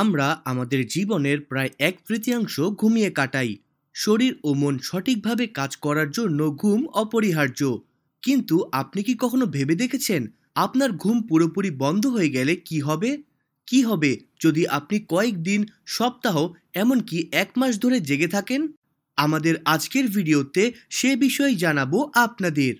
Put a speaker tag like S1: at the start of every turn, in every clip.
S1: আমরা আমাদের জীবনের প্রায় এক তৃতীয়াংশ ঘুমিয়ে কাটাই শরীর ও মন সঠিকভাবে কাজ করার জন্য ঘুম অপরিহার্য কিন্তু আপনি কি কখনো ভেবে দেখেছেন আপনার ঘুম পুরোপুরি বন্ধ হয়ে গেলে কি হবে কি হবে যদি আপনি কয়েকদিন সপ্তাহ এমনকি এক মাস ধরে জেগে থাকেন আমাদের আজকের ভিডিওতে সে বিষয়ে জানাবো আপনাদের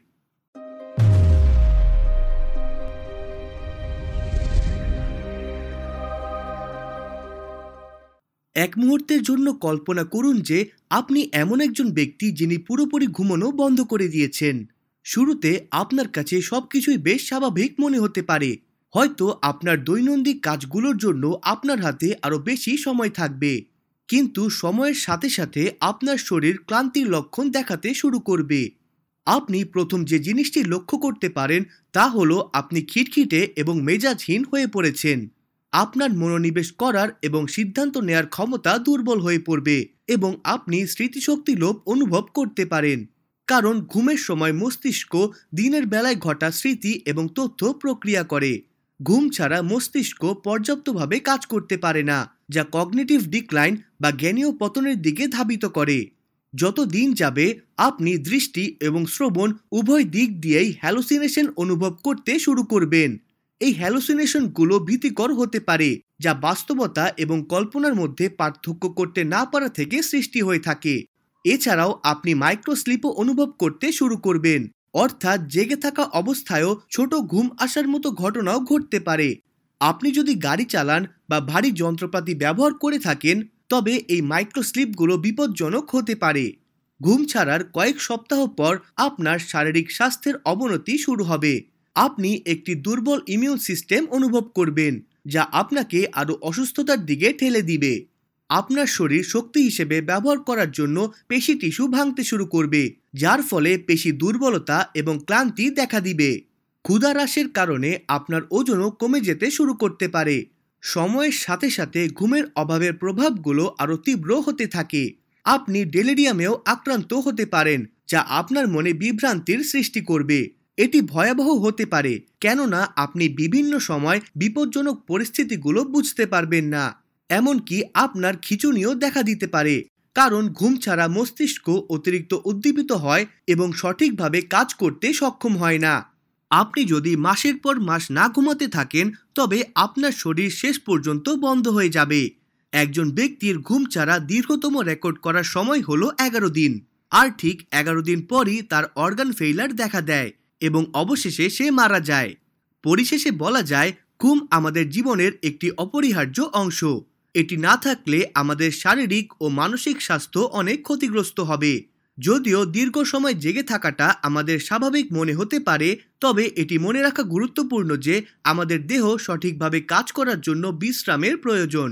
S1: এক মুহূর্তের জন্য কল্পনা করুন যে আপনি এমন একজন ব্যক্তি যিনি পুরোপুরি ঘুমানো বন্ধ করে দিয়েছেন শুরুতে আপনার কাছে সব কিছুই বেশ স্বাভাবিক মনে হতে পারে হয়তো আপনার দৈনন্দিন কাজগুলোর জন্য আপনার হাতে আরও বেশি সময় থাকবে কিন্তু সময়ের সাথে সাথে আপনার শরীর ক্লান্তির লক্ষণ দেখাতে শুরু করবে আপনি প্রথম যে জিনিসটি লক্ষ্য করতে পারেন তা হলো আপনি খিটখিটে এবং মেজাজহীন হয়ে পড়েছেন আপনার মনোনিবেশ করার এবং সিদ্ধান্ত নেয়ার ক্ষমতা দুর্বল হয়ে পড়বে এবং আপনি স্মৃতিশক্তি লোভ অনুভব করতে পারেন কারণ ঘুমের সময় মস্তিষ্ক দিনের বেলায় ঘটা স্মৃতি এবং তথ্য প্রক্রিয়া করে ঘুম ছাড়া মস্তিষ্ক পর্যাপ্তভাবে কাজ করতে পারে না যা কগনিটিভ ডিক্লাইন বা জ্ঞানীয় পতনের দিকে ধাবিত করে যত দিন যাবে আপনি দৃষ্টি এবং শ্রবণ উভয় দিক দিয়েই হ্যালোসিনেশন অনুভব করতে শুরু করবেন এই হ্যালোসিনেশনগুলো ভীতিকর হতে পারে যা বাস্তবতা এবং কল্পনার মধ্যে পার্থক্য করতে না পারা থেকে সৃষ্টি হয়ে থাকে এছাড়াও আপনি মাইক্রোস্লিপও অনুভব করতে শুরু করবেন অর্থাৎ জেগে থাকা অবস্থায়ও ছোট ঘুম আসার মতো ঘটনাও ঘটতে পারে আপনি যদি গাড়ি চালান বা ভারী যন্ত্রপাতি ব্যবহার করে থাকেন তবে এই মাইক্রোস্লিপগুলো বিপজ্জনক হতে পারে ঘুম ছাড়ার কয়েক সপ্তাহ পর আপনার শারীরিক স্বাস্থ্যের অবনতি শুরু হবে আপনি একটি দুর্বল ইমিউন সিস্টেম অনুভব করবেন যা আপনাকে আরও অসুস্থতার দিকে ঠেলে দিবে আপনার শরীর শক্তি হিসেবে ব্যবহার করার জন্য পেশি টিস্যু ভাঙতে শুরু করবে যার ফলে পেশি দুর্বলতা এবং ক্লান্তি দেখা দিবে ক্ষুধা হ্রাসের কারণে আপনার ওজনও কমে যেতে শুরু করতে পারে সময়ের সাথে সাথে ঘুমের অভাবের প্রভাবগুলো আরও তীব্র হতে থাকে আপনি ডেলেরিয়ামেও আক্রান্ত হতে পারেন যা আপনার মনে বিভ্রান্তির সৃষ্টি করবে এটি ভয়াবহ হতে পারে কেননা আপনি বিভিন্ন সময় বিপজ্জনক পরিস্থিতিগুলো বুঝতে পারবেন না এমনকি আপনার খিচুনিও দেখা দিতে পারে কারণ ঘুম ছাড়া মস্তিষ্ক অতিরিক্ত উদ্দীপিত হয় এবং সঠিকভাবে কাজ করতে সক্ষম হয় না আপনি যদি মাসের পর মাস না ঘুমাতে থাকেন তবে আপনার শরীর শেষ পর্যন্ত বন্ধ হয়ে যাবে একজন ব্যক্তির ঘুম ছাড়া দীর্ঘতম রেকর্ড করার সময় হলো এগারো দিন আর ঠিক এগারো দিন পরই তার অর্গান ফেইলার দেখা দেয় এবং অবশেষে সে মারা যায় পরিশেষে বলা যায় ঘুম আমাদের জীবনের একটি অপরিহার্য অংশ এটি না থাকলে আমাদের শারীরিক ও মানসিক স্বাস্থ্য অনেক ক্ষতিগ্রস্ত হবে যদিও দীর্ঘ সময় জেগে থাকাটা আমাদের স্বাভাবিক মনে হতে পারে তবে এটি মনে রাখা গুরুত্বপূর্ণ যে আমাদের দেহ সঠিকভাবে কাজ করার জন্য বিশ্রামের প্রয়োজন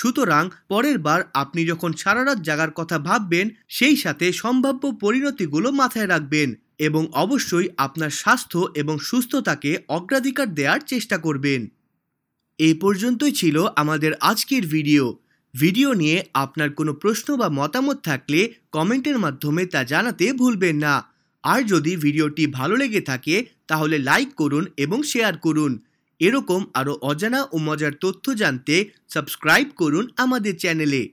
S1: সুতরাং পরের বার আপনি যখন সারা রাত জাগার কথা ভাববেন সেই সাথে সম্ভাব্য পরিণতিগুলো মাথায় রাখবেন এবং অবশ্যই আপনার স্বাস্থ্য এবং সুস্থতাকে অগ্রাধিকার দেওয়ার চেষ্টা করবেন এ পর্যন্তই ছিল আমাদের আজকের ভিডিও ভিডিও নিয়ে আপনার কোনো প্রশ্ন বা মতামত থাকলে কমেন্টের মাধ্যমে তা জানাতে ভুলবেন না আর যদি ভিডিওটি ভালো লেগে থাকে তাহলে লাইক করুন এবং শেয়ার করুন এরকম আরও অজানা ও মজার তথ্য জানতে সাবস্ক্রাইব করুন আমাদের চ্যানেলে